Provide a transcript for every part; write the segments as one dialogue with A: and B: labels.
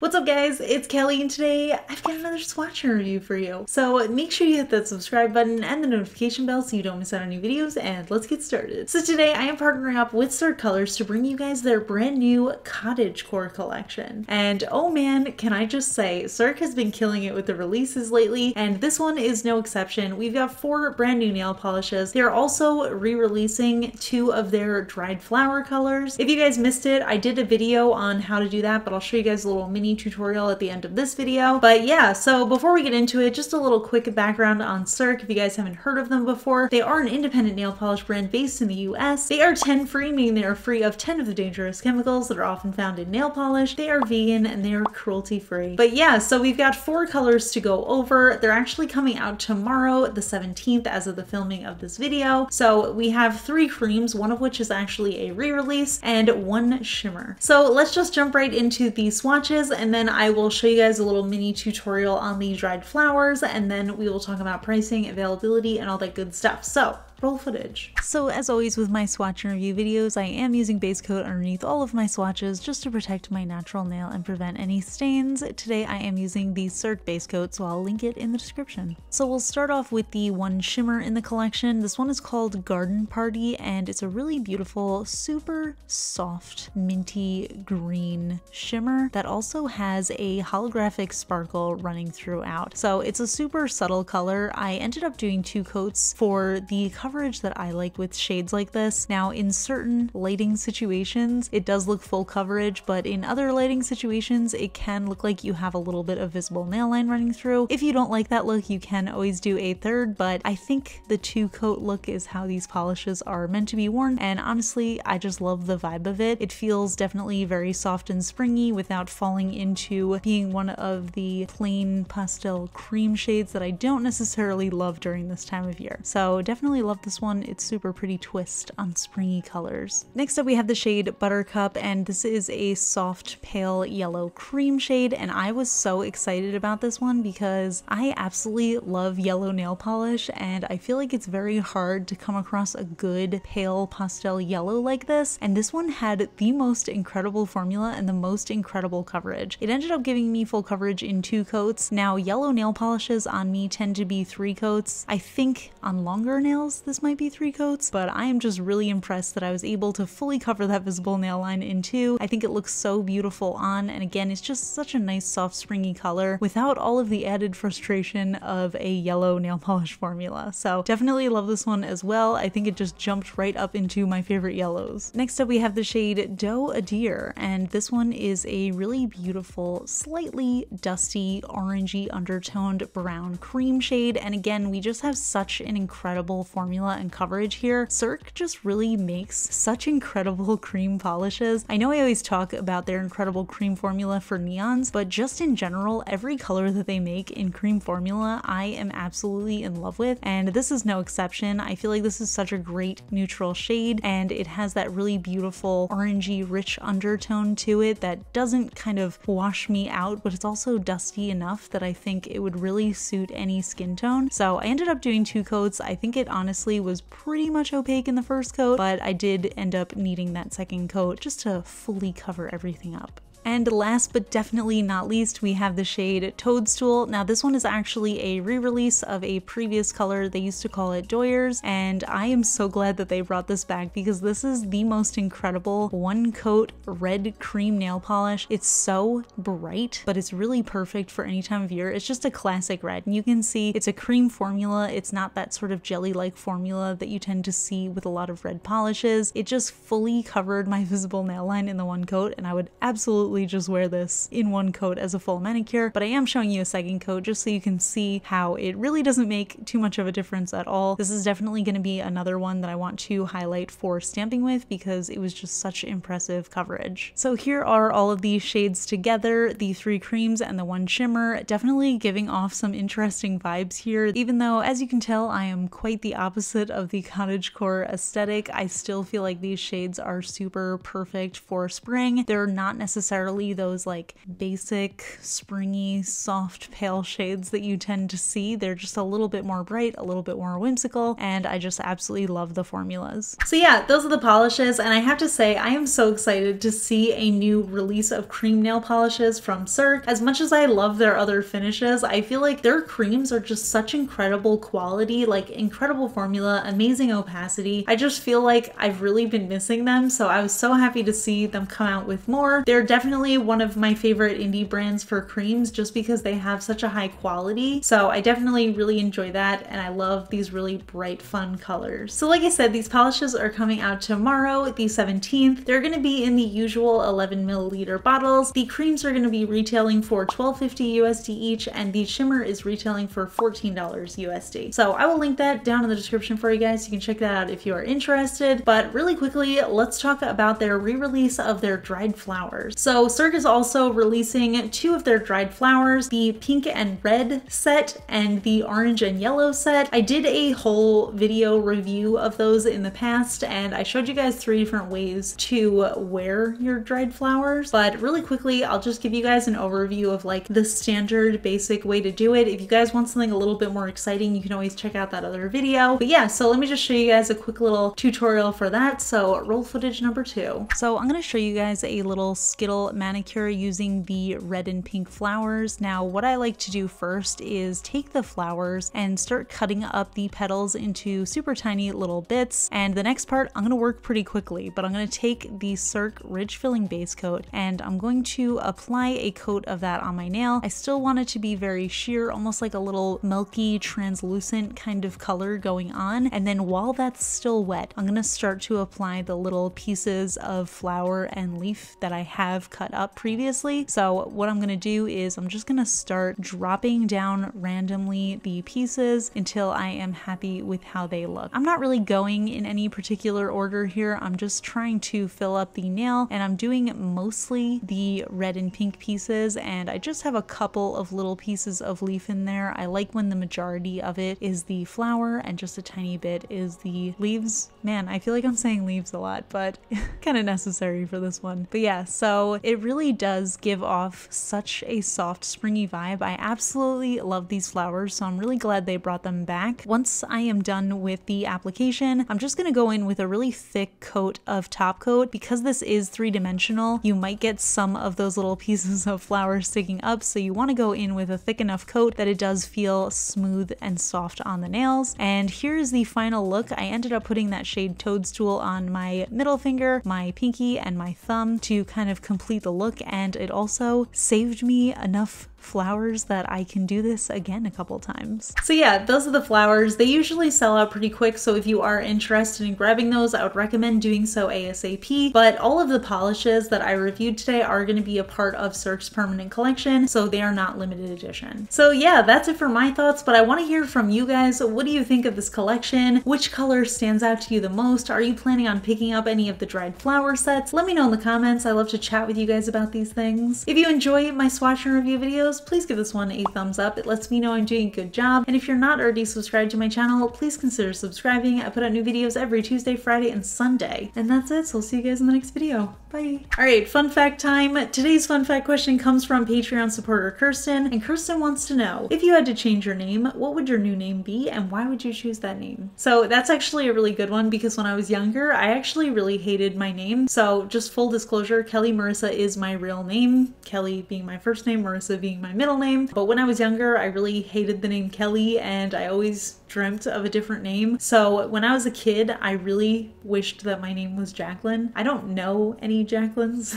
A: What's up guys, it's Kelly and today I've got another swatch review for you. So make sure you hit that subscribe button and the notification bell so you don't miss out on new videos and let's get started. So today I am partnering up with Sir Colors to bring you guys their brand new cottage core collection. And oh man, can I just say, Cirque has been killing it with the releases lately and this one is no exception. We've got four brand new nail polishes. They're also re-releasing two of their dried flower colors. If you guys missed it, I did a video on how to do that but I'll show you guys a little mini mini tutorial at the end of this video. But yeah, so before we get into it, just a little quick background on Cirque if you guys haven't heard of them before. They are an independent nail polish brand based in the US. They are 10 free, meaning they are free of 10 of the dangerous chemicals that are often found in nail polish. They are vegan and they are cruelty free. But yeah, so we've got four colors to go over. They're actually coming out tomorrow, the 17th, as of the filming of this video. So we have three creams, one of which is actually a re-release, and one shimmer. So let's just jump right into the swatches and then I will show you guys a little mini tutorial on the dried flowers and then we will talk about pricing, availability, and all that good stuff. So roll footage. So as always with my swatch and review videos, I am using base coat underneath all of my swatches just to protect my natural nail and prevent any stains. Today I am using the Cert base coat, so I'll link it in the description. So we'll start off with the one shimmer in the collection. This one is called Garden Party and it's a really beautiful, super soft, minty green shimmer that also has a holographic sparkle running throughout. So it's a super subtle color. I ended up doing two coats for the cover coverage that I like with shades like this. Now in certain lighting situations it does look full coverage but in other lighting situations it can look like you have a little bit of visible nail line running through. If you don't like that look you can always do a third but I think the two coat look is how these polishes are meant to be worn and honestly I just love the vibe of it. It feels definitely very soft and springy without falling into being one of the plain pastel cream shades that I don't necessarily love during this time of year. So definitely love love this one. It's super pretty twist on springy colors. Next up we have the shade Buttercup and this is a soft pale yellow cream shade and I was so excited about this one because I absolutely love yellow nail polish and I feel like it's very hard to come across a good pale pastel yellow like this and this one had the most incredible formula and the most incredible coverage. It ended up giving me full coverage in two coats. Now yellow nail polishes on me tend to be three coats. I think on longer nails this might be three coats, but I am just really impressed that I was able to fully cover that visible nail line in two. I think it looks so beautiful on, and again, it's just such a nice soft springy color without all of the added frustration of a yellow nail polish formula. So definitely love this one as well. I think it just jumped right up into my favorite yellows. Next up, we have the shade Doe a Deer, and this one is a really beautiful, slightly dusty, orangey undertoned brown cream shade. And again, we just have such an incredible formula formula and coverage here, Cirque just really makes such incredible cream polishes. I know I always talk about their incredible cream formula for neons, but just in general, every color that they make in cream formula, I am absolutely in love with. And this is no exception. I feel like this is such a great neutral shade and it has that really beautiful orangey rich undertone to it that doesn't kind of wash me out, but it's also dusty enough that I think it would really suit any skin tone. So I ended up doing two coats. I think it honestly honestly was pretty much opaque in the first coat, but I did end up needing that second coat just to fully cover everything up. And last but definitely not least, we have the shade Toadstool. Now this one is actually a re-release of a previous color. They used to call it Doyers and I am so glad that they brought this back because this is the most incredible one coat red cream nail polish. It's so bright, but it's really perfect for any time of year. It's just a classic red and you can see it's a cream formula. It's not that sort of jelly-like formula that you tend to see with a lot of red polishes. It just fully covered my visible nail line in the one coat and I would absolutely probably just wear this in one coat as a full manicure, but I am showing you a second coat just so you can see how it really doesn't make too much of a difference at all. This is definitely going to be another one that I want to highlight for stamping with because it was just such impressive coverage. So here are all of these shades together, the three creams and the one shimmer, definitely giving off some interesting vibes here, even though as you can tell I am quite the opposite of the cottagecore aesthetic, I still feel like these shades are super perfect for spring. They're not necessarily necessarily those like basic, springy, soft, pale shades that you tend to see. They're just a little bit more bright, a little bit more whimsical, and I just absolutely love the formulas. So yeah, those are the polishes, and I have to say, I am so excited to see a new release of cream nail polishes from Cirque. As much as I love their other finishes, I feel like their creams are just such incredible quality, like incredible formula, amazing opacity. I just feel like I've really been missing them, so I was so happy to see them come out with more. They're definitely definitely one of my favorite indie brands for creams just because they have such a high quality. So I definitely really enjoy that and I love these really bright fun colors. So like I said, these polishes are coming out tomorrow, the 17th. They're gonna be in the usual 11 milliliter bottles. The creams are gonna be retailing for 12.50 USD each and the shimmer is retailing for $14 USD. So I will link that down in the description for you guys. You can check that out if you are interested. But really quickly, let's talk about their re-release of their dried flowers. So so Cirque is also releasing two of their dried flowers, the pink and red set and the orange and yellow set. I did a whole video review of those in the past and I showed you guys three different ways to wear your dried flowers, but really quickly, I'll just give you guys an overview of like the standard basic way to do it. If you guys want something a little bit more exciting, you can always check out that other video. But yeah, so let me just show you guys a quick little tutorial for that. So roll footage number two. So I'm gonna show you guys a little Skittle manicure using the red and pink flowers. Now, what I like to do first is take the flowers and start cutting up the petals into super tiny little bits. And the next part, I'm gonna work pretty quickly, but I'm gonna take the Cirque Ridge Filling Base Coat and I'm going to apply a coat of that on my nail. I still want it to be very sheer, almost like a little milky, translucent kind of color going on. And then while that's still wet, I'm gonna start to apply the little pieces of flower and leaf that I have cut up previously. So what I'm gonna do is I'm just gonna start dropping down randomly the pieces until I am happy with how they look. I'm not really going in any particular order here. I'm just trying to fill up the nail and I'm doing mostly the red and pink pieces and I just have a couple of little pieces of leaf in there. I like when the majority of it is the flower and just a tiny bit is the leaves. Man, I feel like I'm saying leaves a lot, but kind of necessary for this one. But yeah, so it really does give off such a soft springy vibe. I absolutely love these flowers, so I'm really glad they brought them back. Once I am done with the application, I'm just gonna go in with a really thick coat of top coat. Because this is three-dimensional, you might get some of those little pieces of flower sticking up, so you wanna go in with a thick enough coat that it does feel smooth and soft on the nails. And here's the final look. I ended up putting that shade Toadstool on my middle finger, my pinky, and my thumb to kind of complete the look and it also saved me enough flowers that I can do this again a couple times. So yeah, those are the flowers. They usually sell out pretty quick, so if you are interested in grabbing those, I would recommend doing so ASAP. But all of the polishes that I reviewed today are going to be a part of Cirque's permanent collection, so they are not limited edition. So yeah, that's it for my thoughts, but I want to hear from you guys. What do you think of this collection? Which color stands out to you the most? Are you planning on picking up any of the dried flower sets? Let me know in the comments. I love to chat with you guys about these things. If you enjoy my swatch and review videos, videos, please give this one a thumbs up. It lets me know I'm doing a good job. And if you're not already subscribed to my channel, please consider subscribing. I put out new videos every Tuesday, Friday, and Sunday. And that's it. So I'll see you guys in the next video. Bye. All right, fun fact time. Today's fun fact question comes from Patreon supporter Kirsten. And Kirsten wants to know, if you had to change your name, what would your new name be? And why would you choose that name? So that's actually a really good one because when I was younger, I actually really hated my name. So just full disclosure, Kelly Marissa is my real name. Kelly being my first name, Marissa being being my middle name. But when I was younger, I really hated the name Kelly and I always dreamt of a different name. So when I was a kid, I really wished that my name was Jacqueline. I don't know any Jacquelines.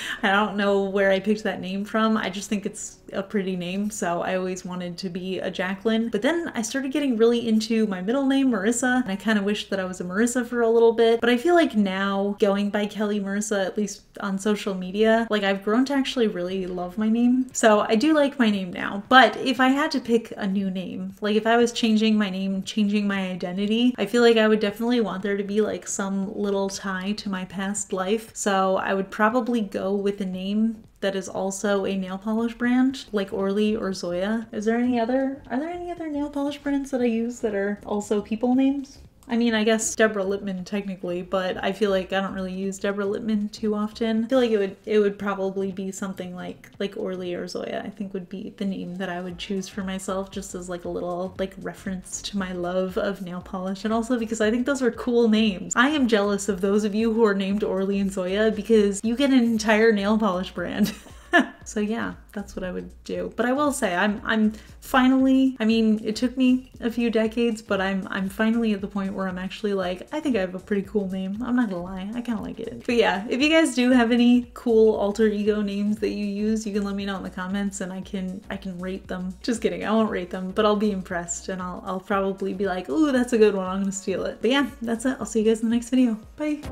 A: I don't know where I picked that name from. I just think it's a pretty name, so I always wanted to be a Jacqueline. But then I started getting really into my middle name, Marissa, and I kind of wished that I was a Marissa for a little bit. But I feel like now going by Kelly Marissa, at least on social media, like I've grown to actually really love my name. So I do like my name now. But if I had to pick a new name, like if I was changing my name, changing my identity. I feel like I would definitely want there to be like some little tie to my past life. So I would probably go with a name that is also a nail polish brand, like Orly or Zoya. Is there any other, are there any other nail polish brands that I use that are also people names? I mean, I guess Deborah Lipman technically, but I feel like I don't really use Deborah Lipman too often. I feel like it would it would probably be something like like Orly or Zoya. I think would be the name that I would choose for myself, just as like a little like reference to my love of nail polish, and also because I think those are cool names. I am jealous of those of you who are named Orly and Zoya because you get an entire nail polish brand. so yeah, that's what I would do. But I will say I'm I'm finally, I mean, it took me a few decades, but I'm I'm finally at the point where I'm actually like, I think I have a pretty cool name. I'm not gonna lie, I kinda like it. But yeah, if you guys do have any cool alter ego names that you use, you can let me know in the comments and I can I can rate them. Just kidding, I won't rate them, but I'll be impressed and I'll I'll probably be like, ooh, that's a good one, I'm gonna steal it. But yeah, that's it. I'll see you guys in the next video. Bye!